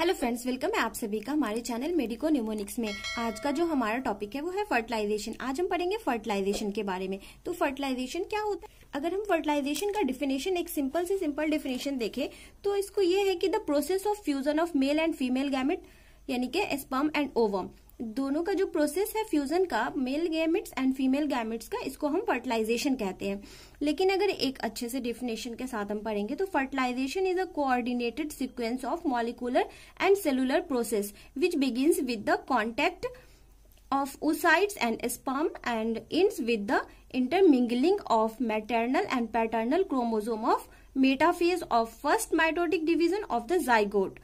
Hello friends welcome है आप सभी का हमारे चैनल मेडिको न्यूमोनिक्स में आज का जो हमारा टॉपिक है वो है फर्टिलाइजेशन आज हम पढ़ेंगे फर्टिलाइजेशन के बारे में तो फर्टिलाइजेशन क्या होता है अगर हम फर्टिलाइजेशन का डिफिनेशन एक सिंपल से सिंपल डिफिनेशन देखें तो इसको ये है कि the process of fusion of male and female gamete यानी के स्पर्म एंड ओवम दोनों का जो प्रोसेस है फ्यूजन का male gametes and female gametes का इसको हम फर्टिलाइजेशन कहते हैं लेकिन अगर एक अच्छे से डिफिनेशन के साथ हम पढ़ेंगे तो fertilization is a coordinated sequence of molecular and cellular process which begins with the contact of oocytes and sperm and end with the intermingling of maternal and paternal chromosome of metaphase of first mitotic division of the zygote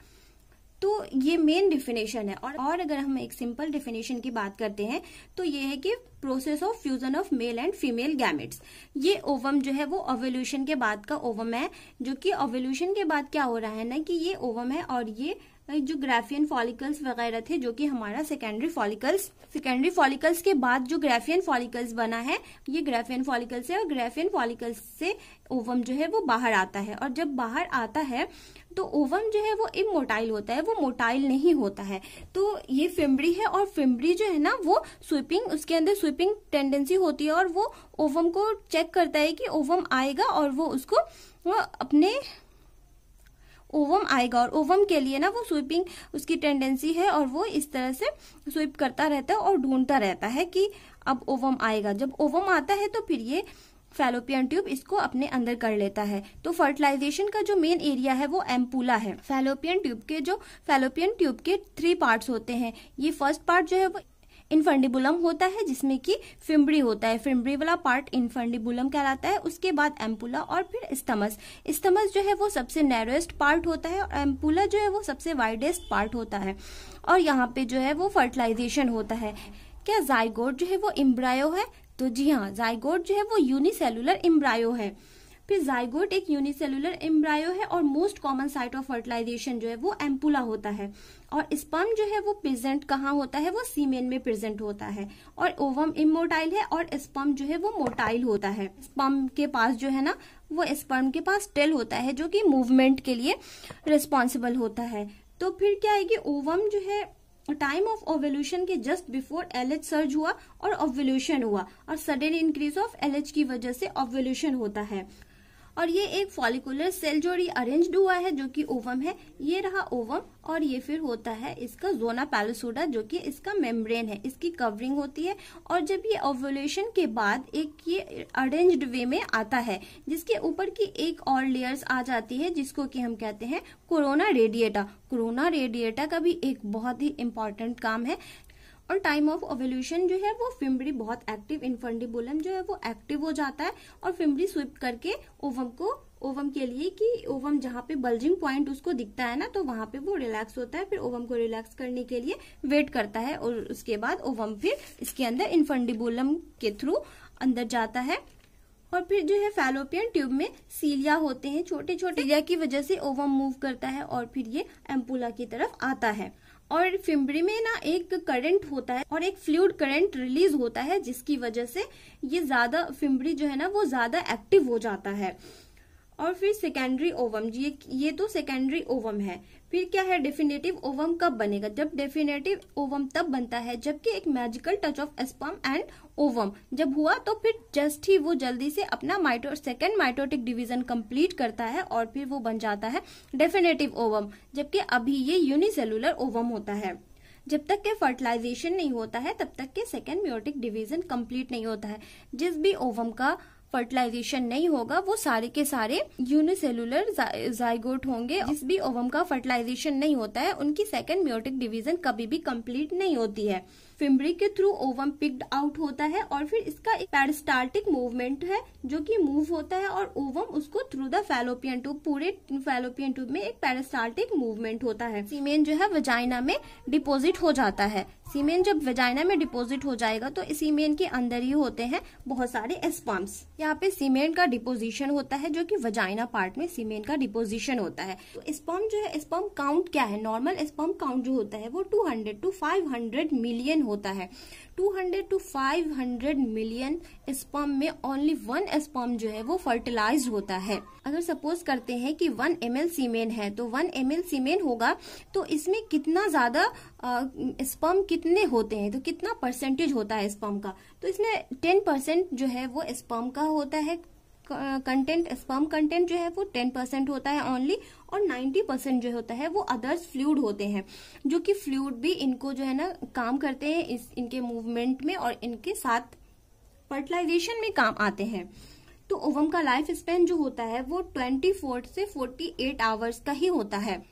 तो ये main definition है और और अगर हम एक simple definition की बात करते हैं तो ये है कि process of fusion of male and female gametes ये ओवम जो है वो ओवोल्यूशन के बाद का ओवम है जो कि ओवोल्यूशन के बाद क्या हो रहा है ना कि ये ओवम है और ये जो ग्राफियन फॉलिकल्स वगैरह थे जो कि हमारा सेकेंडरी फॉलिकल्स सेकेंडरी फॉलिकल्स के बाद जो ग्राफियन फॉलिकल्स बना है ये ग्राफियन फॉलिकल्स है और ग्राफियन फॉलिकल्स से ओवम जो है वो बाहर आता है और जब बाहर आता है तो ओवम जो है वो इमोटाइल होता है वो मोटाइल नहीं होता है तो ये फिम्बरी है और फिम्बरी जो है ना वो स्वीपिंग उसके अंदर स्वीपिंग टेंडेंसी होती है और वो ओवम को चेक करता है कि ओवम आएगा और वो उसको वो अपने ओवम आएगा और ओवम के लिए ना वो स्वीपिंग उसकी टेंडेंसी है और वो इस तरह से स्वीप करता रहता है और ढूंढता रहता है कि अब ओवम आएगा जब ओवम आता है तो फिर ये फेलोपियन ट्यूब इसको अपने अंदर कर लेता है तो फर्टिलाइजेशन का जो मेन एरिया है वो एम्पूला है फेलोपियन ट्यूब के जो फेलोपियन ट्यूब के थ्री पार्ट्स होते हैं ये फर्स्ट पार्ट जो है वो इनफंडिबुलम होता है जिसमें कि फिम्बरी होता है फिम्बरी वाला पार्ट इनफंडिबुलम कहलाता है उसके बाद एम्पुला और फिर स्टमस स्टमस जो है वो सबसे नैरोस्ट पार्ट होता है और एम्पुला जो है वो सबसे वाइडेस्ट पार्ट होता है और यहाँ पे जो है वो फर्टिलाइजेशन होता है क्या जायगोड जो है वो इम्ब्रायो है तो जी हाँ जाइगोट जो है वो यूनिसेलुलर इम्ब्रायो है फिर जाइगोट एक यूनिसेलुलर एम्ब्रायो है और most common site of fertilization जो है वो एम्पुला होता है और स्पम जो है वो प्रेजेंट कहाँ होता है वो सीमेन में प्रेजेंट होता है और ओवम इमोटाइल है और स्पम जो है वो मोटाइल होता है स्पम के पास जो है ना वो स्पर्म के पास टेल होता है जो कि मूवमेंट के लिए रिस्पॉन्सिबल होता है तो फिर क्या है कि ओवम जो है टाइम ऑफ ओवल्यूशन के जस्ट बिफोर एलएच सर्ज हुआ और ओवल्यूशन हुआ और सडन इंक्रीज ऑफ एलएच की वजह से ओवल्यूशन होता है और ये एक फॉलिकुलर सेल जो अरेन्ज्ड हुआ है जो कि ओवम है ये रहा ओवम और ये फिर होता है इसका जोना पैलोसोडा जो कि इसका मेम्ब्रेन है इसकी कवरिंग होती है और जब ये ओवोलेशन के बाद एक ये अरेंज्ड वे में आता है जिसके ऊपर की एक और लेयर्स आ जाती है जिसको कि हम कहते हैं कोरोना रेडिएटा कोरोना रेडिएटा का भी एक बहुत ही इम्पॉर्टेंट काम है और टाइम ऑफ ओवल्यूशन जो है वो फिम्बरी बहुत एक्टिव इन्फंडिबुलम जो है वो एक्टिव हो जाता है और फिम्बरी स्विप करके ओवम को ओवम के लिए कि ओवम जहाँ पे बल्जिंग पॉइंट उसको दिखता है ना तो वहां पे वो रिलैक्स होता है फिर ओवम को रिलैक्स करने के लिए वेट करता है और उसके बाद ओवम फिर इसके अंदर इन्फंडिबुलम के थ्रू अंदर जाता है और फिर जो है फैलोपियन ट्यूब में सीलिया होते हैं छोटे छोटे सीलिया की वजह से ओवम मूव करता है और फिर ये एम्पुला की तरफ आता है और फिम्बरी में ना एक करंट होता है और एक फ्लूड करंट रिलीज होता है जिसकी वजह से ये ज्यादा फिम्बरी जो है ना वो ज्यादा एक्टिव हो जाता है और फिर सेकेंडरी ओवम ये ये तो सेकेंडरी ओवम है फिर क्या है डेफिनेटिव ओवम कब बनेगा जब डेफिनेटिव ओवम तब बनता है जबकि एक magical touch of sperm and ovum जब हुआ तो फिर जस्ट ही वो जल्दी से अपना mito second mitotic division complete करता है और फिर वो बन जाता है डेफिनेटिव ओवम जबकि अभी ये यूनिसेलुलर ओवम होता है जब तक के फर्टिलाइजेशन नहीं होता है तब तक के सेकेंड म्योटिक डिवीजन कंप्लीट नहीं होता है जिस भी ओवम का फर्टिलाइजेशन नहीं होगा वो सारे के सारे यूनिसेलुलर जाइगोट होंगे जिस भी ओवम का फर्टिलाइजेशन नहीं होता है उनकी सेकेंड म्योटिक डिवीजन कभी भी कम्प्लीट नहीं होती है फिम्बरी के थ्रू ओवम पिक्ड आउट होता है और फिर इसका एक पेरिस्टार्टिक मूवमेंट है जो कि मूव होता है और ओवम उसको थ्रू द फैलोपियन ट्यूब पूरे फैलोपियन ट्यूब में एक पेरिस्टार्टिक मूवमेंट होता है सीमेन जो है वजाइना में डिपोजिट हो जाता है सीमेन जब वजाइना में डिपोजिट हो जाएगा तो सीमेन के अंदर ही होते हैं बहुत सारे एस्पाम्स यहाँ पे सीमेन का डिपोजिशन होता है जो कि वजाइना पार्ट में सीमेन का डिपोजिशन होता है तो स्पर्म जो है स्पर्म काउंट क्या है नॉर्मल स्पर्म काउंट जो होता है वो 200 टू 500 मिलियन होता है 200 टू 500 मिलियन स्पर्म में ओनली वन स्पर्म जो है वो फर्टिलाइज होता है अगर सपोज करते हैं कि वन एम एल सीमेन है तो वन एम एल सीमेन होगा तो इसमें कितना ज्यादा स्पर्म कितने होते हैं तो कितना परसेंटेज होता है स्पर्म का तो इसमें 10 परसेंट जो है वो स्पर्म का होता है कंटेंट स्पर्म कंटेंट जो है वो टेन परसेंट होता है ओनली और नाइन्टी परसेंट जो होता है वो अदर्स फ्लूड होते हैं जो कि फ्लूड भी इनको जो है ना काम करते हैं इस इनके मूवमेंट में और इनके साथ फर्टिलाइजेशन में काम आते हैं तो ओवम का लाइफ स्पेन जो होता है वो ट्वेंटी से फोर्टी एट आवर्स का ही होता है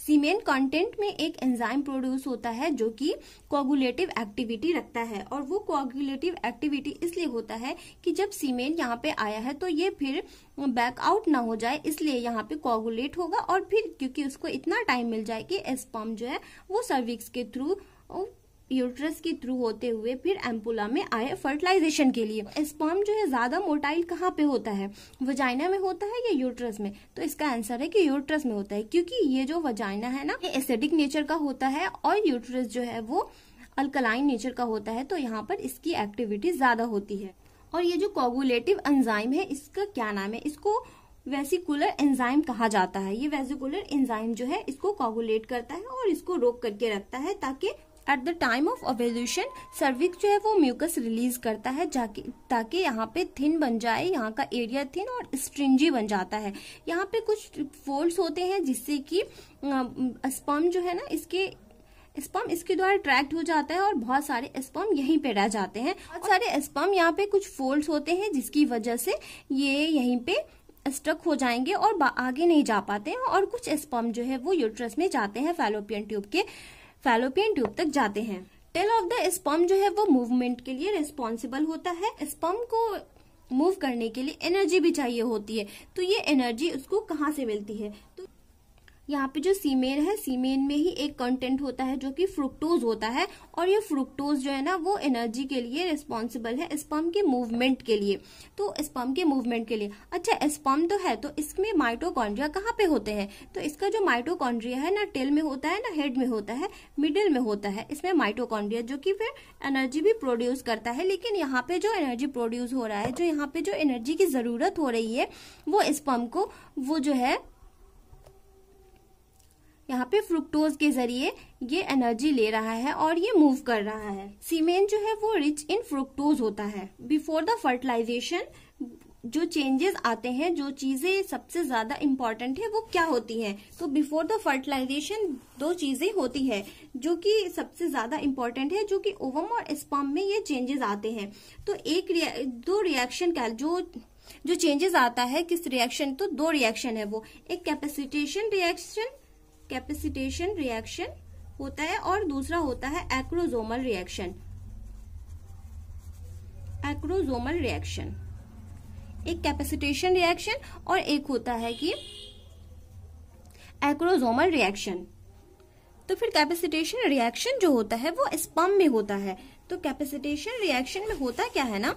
सीमेन कंटेंट में एक एंजाइम प्रोड्यूस होता है जो कि कोगुलेटिव एक्टिविटी रखता है और वो कोगुलेटिव एक्टिविटी इसलिए होता है कि जब सीमेन यहाँ पे आया है तो ये फिर बैक आउट ना हो जाए इसलिए यहाँ पे कोगुलेट होगा और फिर क्योंकि उसको इतना टाइम मिल जाए कि एस्पम जो है वो सर्विक्स के थ्रू यूट्रस के थ्रू होते हुए फिर एम्पुला में आए फर्टिलाइजेशन के लिए स्पर्म जो है ज्यादा मोटाइल कहाँ पे होता है वजाइना में होता है या यूट्रस में तो इसका आंसर है कि यूट्रस में होता है क्योंकि ये जो वजाइना है ना ये एसिडिक नेचर का होता है और यूट्रस जो है वो अल्कलाइन नेचर का होता है तो यहाँ पर इसकी एक्टिविटी ज्यादा होती है और ये जो कोगुलेटिव एंजाइम है इसका क्या नाम है इसको वेसिकुलर एंजाइम कहा जाता है ये वेसिकुलर एंजाइम जो है इसको कोगुलेट करता है और इसको रोक करके रखता है ताकि at the time of ovulation cervix जो है वो म्यूकस रिलीज करता है ताकि यहाँ पे थिन बन जाए यहाँ का एरिया थिन और स्ट्रिंजी बन जाता है यहाँ पे कुछ फोल्ड्स होते हैं जिससे कि स्पम जो है ना इसके स्पम इसके द्वारा ट्रैक्ट हो जाता है और बहुत सारे स्पम यहीं पे रह जाते हैं बहुत सारे स्पम यहाँ पे कुछ फोल्ड्स होते हैं जिसकी वजह से ये यहीं पे स्ट्रक हो जाएंगे और आगे नहीं जा पाते हैं और कुछ स्पम जो है वो यूट्रस में जाते हैं फैलोपियन ट्यूब के फैलोपियन ट्यूब तक जाते हैं टेल ऑफ द स्पम जो है वो मूवमेंट के लिए रिस्पॉन्सिबल होता है स्पम को मूव करने के लिए एनर्जी भी चाहिए होती है तो ये एनर्जी उसको कहाँ से मिलती है तो यहाँ पे जो सीमेन है सीमेन में ही एक कंटेंट होता है जो कि फ्रुक्टोज होता है और ये फ्रुक्टोज जो है ना वो एनर्जी के लिए रिस्पॉन्सिबल है स्पम के मूवमेंट के लिए तो स्पम के मूवमेंट के लिए अच्छा स्पम तो है तो इसमें माइटोकॉन्ड्रिया कहाँ पे होते हैं तो इसका जो माइटोकॉन्ड्रिया है ना टेल में होता है ना हेड में होता है मिडिल में होता है इसमें माइटोकॉन्ड्रिया जो कि फिर एनर्जी भी प्रोड्यूस करता है लेकिन यहाँ पे जो एनर्जी प्रोड्यूस हो रहा है जो यहाँ पे जो एनर्जी की जरूरत हो रही है वो स्पम को वो जो है यहाँ पे फ्रुक्टोज के जरिए ये एनर्जी ले रहा है और ये मूव कर रहा है सीमेंट जो है वो रिच इन फ्रुक्टोज होता है बिफोर द फर्टिलाइजेशन जो चेंजेस आते हैं जो चीजें सबसे ज्यादा इम्पोर्टेंट है वो क्या होती हैं तो बिफोर द फर्टिलाइजेशन दो चीजें होती है जो कि सबसे ज्यादा इम्पोर्टेंट है जो कि ओवम और स्पर्म में ये चेंजेस आते हैं तो एक रिया, दो रिएक्शन का जो जो चेंजेस आता है किस रिएक्शन तो दो रिएक्शन है वो एक कैपेसिटेशन रिएक्शन कैपेसिटेशन रिएक्शन होता है और दूसरा होता है एक्रोजोमल रिएक्शन एक्रोजोमल रिएक्शन एक कैपेसिटेशन रिएक्शन और एक होता है कि एक्रोजोमल रिएक्शन तो फिर कैपेसिटेशन रिएक्शन जो होता है वो स्पम में होता है तो कैपेसिटेशन रिएक्शन में होता क्या है ना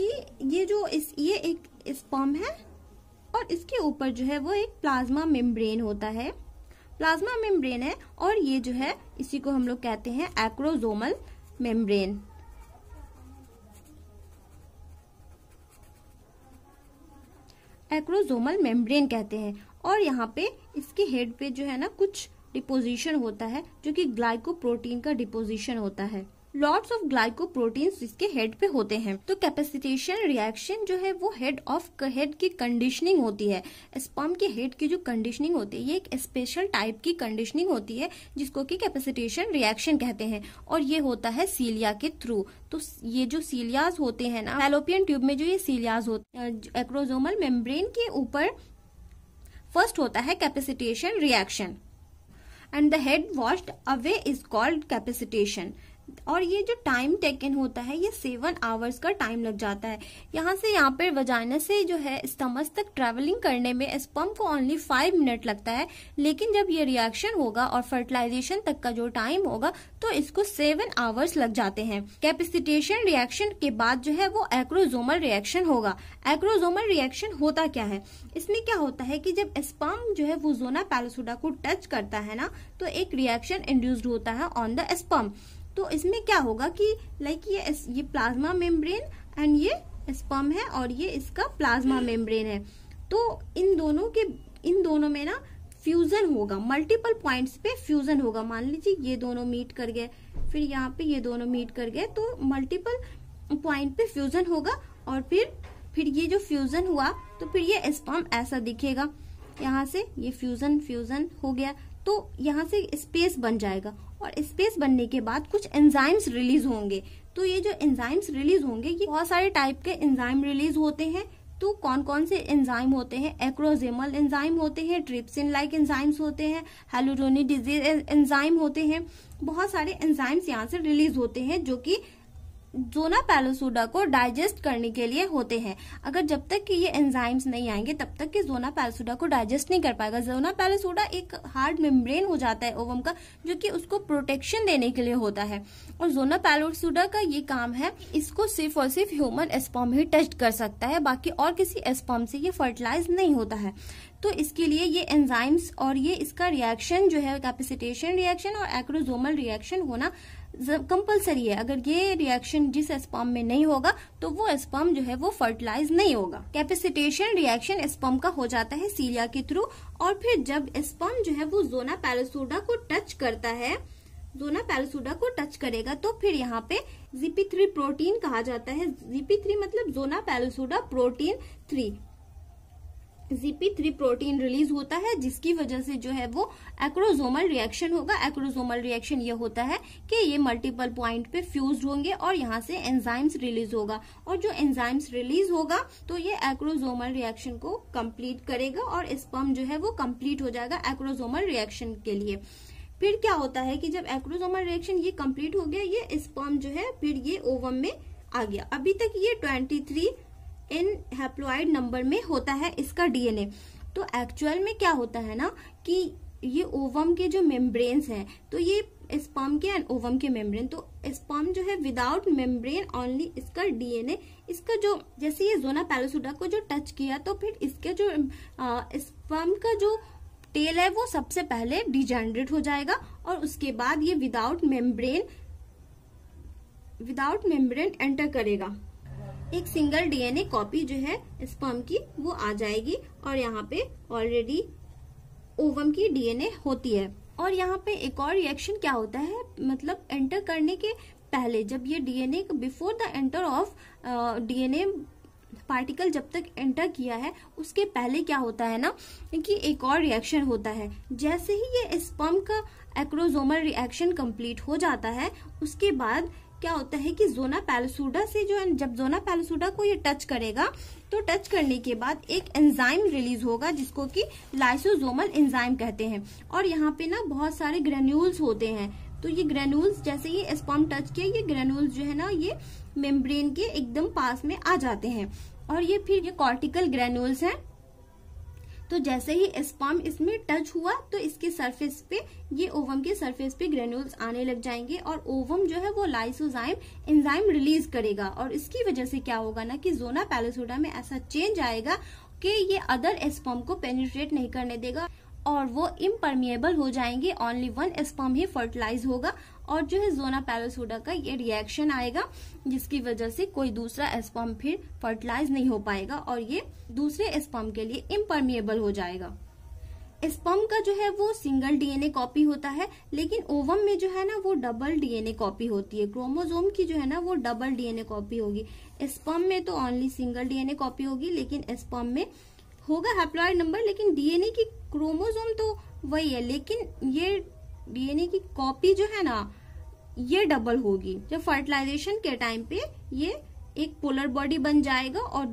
कि ये जो इस ये एक स्पम है और इसके ऊपर जो है वो एक प्लाज्मा मेम्ब्रेन होता है प्लाज्मा मेम्ब्रेन है और ये जो है इसी को हम लोग कहते हैं एक्रोजोमल मेम्ब्रेन एक्रोजोमल मेम्ब्रेन कहते हैं और यहाँ पे इसके हेड पे जो है ना कुछ डिपोजिशन होता है जो कि ग्लाइकोप्रोटीन का डिपोजिशन होता है लॉट्स ऑफ ग्लाइकोप्रोटीन्स इसके हेड पे होते हैं तो कैपेसिटेशन रिएक्शन जो है वो हेड ऑफ हेड की कंडीशनिंग होती है स्पम के हेड की जो कंडीशनिंग होती है ये एक स्पेशल टाइप की कंडीशनिंग होती है जिसको कि कैपेसिटेशन रिएक्शन कहते हैं और ये होता है सीलिया के थ्रू तो ये जो सीलियाज होते हैं ना एलोपियन ट्यूब में जो ये सीलियाज होते एक्रोजोमल मेम्ब्रेन के ऊपर फर्स्ट होता है capacitation reaction and the head washed away is called capacitation और ये जो टाइम टेकन होता है ये सेवन आवर्स का टाइम लग जाता है यहाँ से यहाँ पर वजाइना से जो है स्टमस तक ट्रेवलिंग करने में स्पम को ओनली फाइव मिनट लगता है लेकिन जब ये रिएक्शन होगा और फर्टिलाइजेशन तक का जो टाइम होगा तो इसको सेवन आवर्स लग जाते हैं कैपेसिटेशन रिएक्शन के बाद जो है वो एक्रोजोमल रिएक्शन होगा एक्रोजोमल रिएक्शन होता क्या है इसमें क्या होता है कि जब स्पम जो है वो जोना पैलोसोडा को टच करता है ना तो एक रिएक्शन इंड्यूस्ड होता है ऑन द स्पम तो इसमें क्या होगा कि लाइक ये ये प्लाज्मा मेम्ब्रेन एंड ये स्पर्म है और ये इसका प्लाज्मा मेम्ब्रेन हम्म। है तो इन दोनों के इन दोनों में ना फ्यूजन होगा मल्टीपल पॉइंट्स पे फ्यूजन होगा मान लीजिए ये दोनों मीट कर गए फिर यहाँ पे ये दोनों मीट कर गए तो मल्टीपल पॉइंट पे फ्यूजन होगा और फिर फिर ये जो फ्यूजन हुआ तो फिर ये स्पर्म ऐसा दिखेगा यहाँ से ये फ्यूजन फ्यूजन हो गया तो यहाँ से स्पेस बन जाएगा और स्पेस बनने के बाद कुछ एंजाइम्स रिलीज होंगे तो ये जो एंजाइम्स रिलीज होंगे ये बहुत सारे टाइप के एंजाइम रिलीज होते हैं तो कौन कौन से एंजाइम होते हैं एक्रोजेमल एंजाइम होते हैं ट्रिप्सिन लाइक एंजाइम्स होते हैं हेलोडोनी डिजीज एंजाइम होते हैं बहुत सारे एंजाइम्स यहाँ से रिलीज होते हैं जो कि जोना पैलोसोडा को डाइजेस्ट करने के लिए होते हैं अगर जब तक कि ये एंजाइम्स नहीं आएंगे तब तक कि जोना पैलोसोडा को डाइजेस्ट नहीं कर पाएगा जोना पैलोसोडा एक हार्ड मेम्ब्रेन हो जाता है ओवम का जो कि उसको प्रोटेक्शन देने के लिए होता है और जोना पैलोसोडा का ये काम है इसको सिर्फ और सिर्फ ह्यूमन एस्पॉम ही टच कर सकता है बाकी और किसी एस्पॉम से ये फर्टिलाइज नहीं होता है तो इसके लिए ये एंजाइम्स और ये इसका रिएक्शन जो है कैपेसिटेशन रिएक्शन और एक्रोजोमल रिएक्शन होना कंपलसरी है अगर ये रिएक्शन जिस एस्पम में नहीं होगा तो वो एस्पम जो है वो फर्टिलाइज नहीं होगा कैपेसिटेशन रिएक्शन एस्पम का हो जाता है सीलिया के थ्रू और फिर जब एस्पम जो है वो जोना पैरासूडा को टच करता है जोना पैरासूडा को टच करेगा तो फिर यहाँ पे जीपी थ्री प्रोटीन कहा जाता है जीपी थ्री मतलब zona pellucida protein three GP three protein release होता है जिसकी वजह से जो है वो एक्रोजोमल रिएक्शन होगा एक्रोजोमल रिएक्शन ये होता है कि ये मल्टीपल पॉइंट पे फ्यूज होंगे और यहाँ से एंजाइम्स रिलीज होगा और जो एंजाइम्स रिलीज होगा तो ये एक्रोजोमल रिएक्शन को कंप्लीट करेगा और स्पम जो है वो कंप्लीट हो जाएगा एक्रोजोमल रिएक्शन के लिए फिर क्या होता है कि जब एक्रोजोमल रिएक्शन ये कम्प्लीट हो गया ये स्पर्म जो है फिर ये ओवम में आ गया अभी तक ये थ्री इन हैप्लोइड नंबर में होता है इसका डीएनए तो एक्चुअल में क्या होता है ना कि ये ओवम के जो मेम्ब्रेन्स हैं तो ये स्पम के एंड ओवम के मेम्ब्रेन तो स्पम जो है विदाउट मेम्ब्रेन ओनली इसका डीएनए इसका जो जैसे ये जोना पैलोसुडा को जो टच किया तो फिर इसके जो स्पम का जो टेल है वो सबसे पहले डिजेनरेट हो जाएगा और उसके बाद ये without membrane without membrane enter करेगा एक सिंगल डीएनए कॉपी जो है स्पर्म की वो आ जाएगी और यहाँ पे ऑलरेडी ओवम की डीएनए होती है और यहाँ पे एक और रिएक्शन क्या होता है मतलब एंटर करने के पहले जब ये DNA before the enter of DNA particle जब तक एंटर किया है उसके पहले क्या होता है ना कि एक और रिएक्शन होता है जैसे ही ये स्पम्प का एक्रोजोमल रिएक्शन कंप्लीट हो जाता है उसके बाद क्या होता है कि जोना पैलसूडा से जो जब जोना पैलसूडा को ये टच करेगा तो टच करने के बाद एक एंजाइम रिलीज होगा जिसको कि लाइसोजोमल एंजाइम कहते हैं और यहाँ पे ना बहुत सारे ग्रेन्यूल्स होते हैं तो ये ग्रेन्यूल्स जैसे ये स्पॉम टच किया ये ग्रेन्यूल्स जो है ना ये मेम्ब्रेन के एकदम पास में आ जाते हैं और ये फिर ये कॉर्टिकल ग्रेन्यूल्स हैं तो जैसे ही स्पर्म इसमें टच हुआ तो इसके सरफेस पे ये ओवम के सरफेस पे ग्रेन्यूल्स आने लग जाएंगे और ओवम जो है वो लाइसोजाइम एंजाइम रिलीज करेगा और इसकी वजह से क्या होगा ना कि जोना पैलेसोडा में ऐसा चेंज आएगा कि ये अदर स्पर्म को पेनिट्रेट नहीं करने देगा और वो इम्परमिएबल हो जाएंगे ओनली वन स्पर्म ही फर्टिलाइज होगा और जो है जोना पैरासोडा का ये रिएक्शन आएगा जिसकी वजह से कोई दूसरा एस्पॉम फिर फर्टिलाइज नहीं हो पाएगा और ये दूसरे एस्पॉम के लिए इम्परमिएबल हो जाएगा स्पम का जो है वो सिंगल डीएनए कॉपी होता है लेकिन ओवम में जो है ना वो डबल डीएनए कॉपी होती है क्रोमोजोम की जो है ना वो डबल डीएनए कॉपी होगी स्पम में तो ओनली सिंगल डीएनए कॉपी होगी लेकिन स्पम में होगा हेप्लॉयड नंबर लेकिन डीएनए की क्रोमोजोम तो वही है लेकिन ये डीएनए की कॉपी जो है ना ये डबल होगी जब फर्टिलाइजेशन के टाइम पे ये एक पोलर बॉडी बन जाएगा और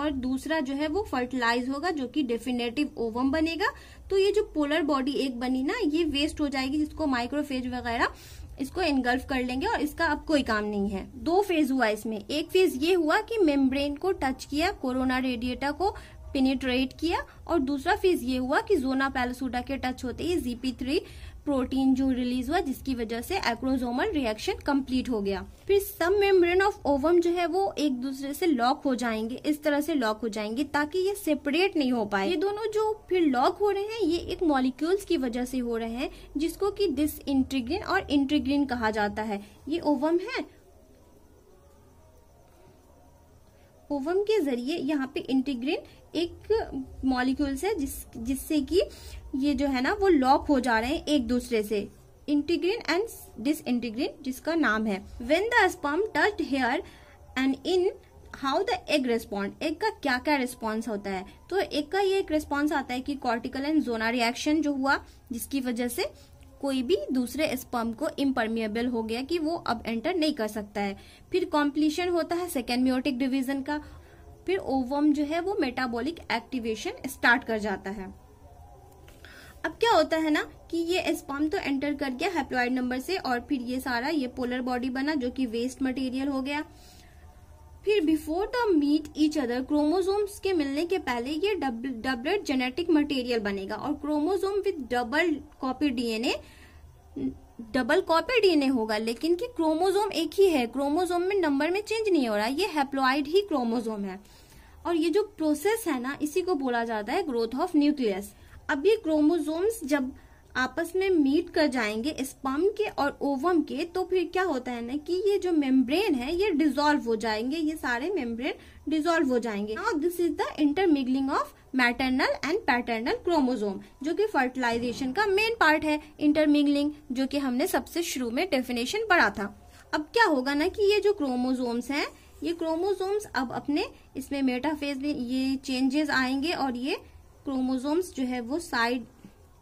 और दूसरा जो है वो फर्टिलाइज होगा जो कि डेफिनेटिव ओवम बनेगा तो ये जो पोलर बॉडी एक बनी ना ये वेस्ट हो जाएगी जिसको माइक्रोफेज वगैरह इसको इनगल्फ कर लेंगे और इसका अब कोई काम नहीं है दो फेज हुआ इसमें एक फेज ये हुआ कि मेम्ब्रेन को टच किया कोरोना रेडिएटा को पिनिट्रेट किया और दूसरा फेज ये हुआ कि जोना पैलोसूडा के टच होते ही जीपी थ्री प्रोटीन जो रिलीज हुआ जिसकी वजह से एक्रोजोमल रिएक्शन कंप्लीट हो गया फिर सब मेम्ब्रेन ऑफ ओवम जो है वो एक दूसरे से लॉक हो जाएंगे इस तरह से लॉक हो जाएंगे ताकि ये सेपरेट नहीं हो पाए ये दोनों जो फिर लॉक हो रहे हैं ये एक मॉलिक्यूल्स की वजह से हो रहे हैं जिसको कि डिस इंट्रीग्रीन और इंट्रीग्रीन कहा जाता है ये ओवम है ओवम के जरिए यहाँ पे इंटीग्रिन एक मॉलिक्यूल्स है जिस जिससे कि ये जो है ना वो लॉक हो जा रहे हैं एक दूसरे से इंटीग्रिन एंड डिसइंटीग्रिन जिसका नाम है when the sperm touch here and in how the egg respond egg का क्या क्या रिस्पॉन्स होता है तो एग का ये एक रिस्पॉन्स आता है कि कॉर्टिकल एंड जोना रिएक्शन जो हुआ जिसकी वजह से कोई भी दूसरे स्पर्म को इम्परमिएबल हो गया कि वो अब एंटर नहीं कर सकता है फिर कॉम्प्लीशन होता है सेकेंड म्योटिक डिविजन का फिर ओवम जो है वो मेटाबॉलिक एक्टिवेशन स्टार्ट कर जाता है अब क्या होता है ना कि ये स्पर्म तो एंटर कर गया हेप्लॉइड नंबर से और फिर ये सारा ये पोलर बॉडी बना जो कि वेस्ट मटेरियल हो गया फिर before the meet each other chromosomes के मिलने के पहले ये डबलेट जेनेटिक मटेरियल बनेगा और chromosome with double copy DNA double copy DNA होगा लेकिन कि क्रोमोजोम एक ही है क्रोमोजोम में नंबर में चेंज नहीं हो रहा ये हैप्लॉइड ही क्रोमोजोम है और ये जो प्रोसेस है ना इसी को बोला जाता है ग्रोथ ऑफ न्यूक्लियस अब ये क्रोमोजोम्स जब आपस में मीट कर जाएंगे स्पम के और ओवम के तो फिर क्या होता है ना कि ये जो मेम्ब्रेन है ये डिजोल्व हो जाएंगे ये सारे मेम्ब्रेन डिजोल्व हो जाएंगे this is the intermingling of maternal and paternal chromosome जो कि फर्टिलाइजेशन का मेन पार्ट है इंटरमिगलिंग जो कि हमने सबसे शुरू में डेफिनेशन पढ़ा था अब क्या होगा ना कि ये जो क्रोमोजोम्स हैं ये क्रोमोजोम्स अब अपने इसमें मेटाफेज में ये चेंजेस आएंगे और ये क्रोमोजोम्स जो है वो साइड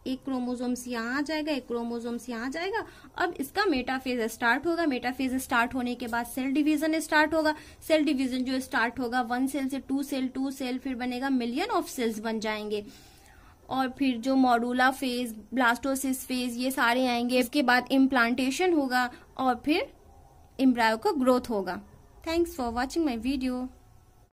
एक क्रोमोजोम्स यहाँ आ जाएगा एक क्रोमोजोम्स यहाँ आ जाएगा अब इसका मेटाफेज स्टार्ट होगा मेटाफेज स्टार्ट होने के बाद सेल डिवीजन स्टार्ट होगा सेल डिवीजन जो स्टार्ट होगा वन सेल से टू सेल टू सेल फिर बनेगा मिलियन ऑफ सेल्स बन जाएंगे और फिर जो मॉडूला फेज ब्लास्टोसिस फेज ये सारे आएंगे इसके बाद इम्प्लांटेशन होगा और फिर इम्ब्रायो का ग्रोथ होगा thanks for watching my video